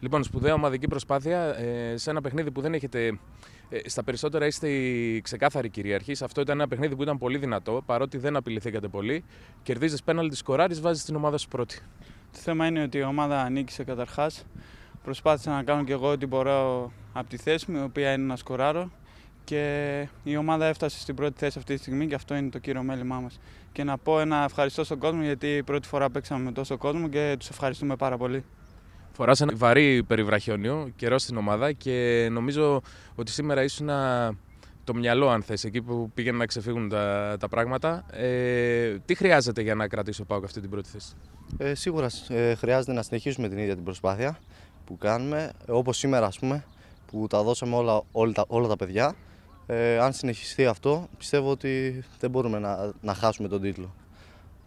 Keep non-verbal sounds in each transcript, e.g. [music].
Λοιπόν, σπουδαία ομαδική προσπάθεια ε, σε ένα παιχνίδι που δεν έχετε. Ε, στα περισσότερα είστε οι ξεκάθαροι κυριαρχοί. Αυτό ήταν ένα παιχνίδι που ήταν πολύ δυνατό, παρότι δεν απειληθήκατε πολύ. Κερδίζεις τη κοράρη βάζεις την ομάδα σου πρώτη. Το θέμα είναι ότι η ομάδα ανήκησε καταρχάς. Προσπάθησα να κάνω και εγώ ό,τι μπορώ από τη θέση μου, η οποία είναι να σκοράρω. Και η ομάδα έφτασε στην πρώτη θέση αυτή τη στιγμή και αυτό είναι το κύριο μέλημά μας. Και να πω ένα ευχαριστώ στον κόσμο γιατί πρώτη φορά παίξαμε με τόσο κόσμο και τους ευχαριστούμε πάρα πολύ. Φορά ένα βαρύ περιβραχιόνιο, καιρό στην ομάδα και νομίζω ότι σήμερα ήσουν το μυαλό, αν θες, εκεί που πήγαινε να ξεφύγουν τα, τα πράγματα. Ε, τι χρειάζεται για να κρατήσει ο αυτή την πρώτη θέση. Ε, σίγουρα ε, χρειάζεται να συνεχίσουμε την ίδια την προσπάθεια που κάνουμε, ε, όπως σήμερα ας πούμε, που τα δώσαμε όλα, όλα, τα, όλα τα παιδιά. Ε, αν συνεχιστεί αυτό, πιστεύω ότι δεν μπορούμε να, να χάσουμε τον τίτλο.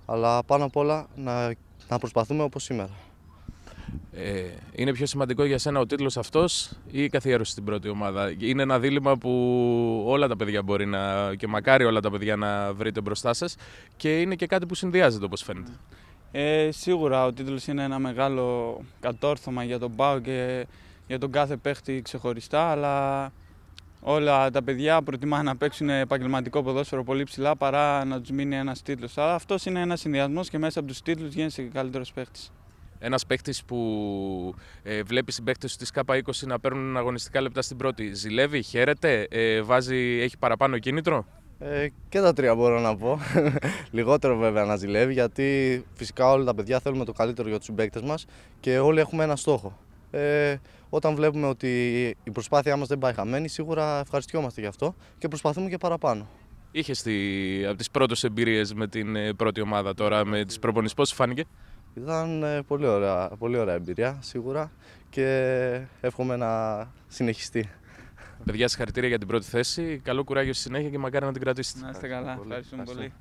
Αλλά πάνω απ' όλα να, να προσπαθούμε όπως σήμερα. Ε, είναι πιο σημαντικό για σένα ο τίτλος αυτός η καθιέρωση στην πρώτη ομάδα. Είναι ένα δίλημα που όλα τα παιδιά μπορεί να, και μακάρι όλα τα παιδιά να βρείτε μπροστά σας. και είναι και κάτι που συνδυάζεται όπως φαίνεται. Ε, σίγουρα ο τίτλος είναι ένα μεγάλο κατόρθωμα για τον ΠΑΟ και για τον κάθε παίχτη ξεχωριστά, αλλά όλα τα παιδιά προτιμά να παίξουν επαγγελματικό ποδόσφαιρο πολύ ψηλά παρά να τους μείνει ένας τίτλος. Αλλά αυτός είναι ένας συνδυασμός και μέσα από τους τίτλους και καλύτερος παίχτης. Ένας παίκτης που ε, βλέπει συμπαίκτες της K20 να παίρνουν αγωνιστικά λεπτά στην πρώτη, ζηλεύει, χαίρεται, ε, βάζει, έχει παραπάνω κίνητρο. Ε, και τα τρία μπορώ να πω. [laughs] Λιγότερο βέβαια να ζηλεύει, γιατί φυσικά όλα τα παιδιά θέλουμε το καλύτερο για τους συμπαίκτες μας και όλοι έχουμε ένα στόχο. Ε, όταν βλέπουμε ότι η προσπάθειά μας δεν πάει χαμένη, σίγουρα ευχαριστιόμαστε γι' αυτό και προσπαθούμε και παραπάνω. Είχες από τις πρώτες εμπειρίες με την ε, πρώτη ομάδα τώρα, με τις προπονησίε, πώ φάνηκε. Ήταν ε, πολύ ωραία, πολύ ωραία εμπειρία σίγουρα και εύχομαι να συνεχιστεί. Παιδιά, συγχαρητήρια για την πρώτη θέση. Καλό κουράγιο στη συνέχεια και μακάρι να την κρατήσετε. Να είστε καλά. Ευχαριστούμε πολύ.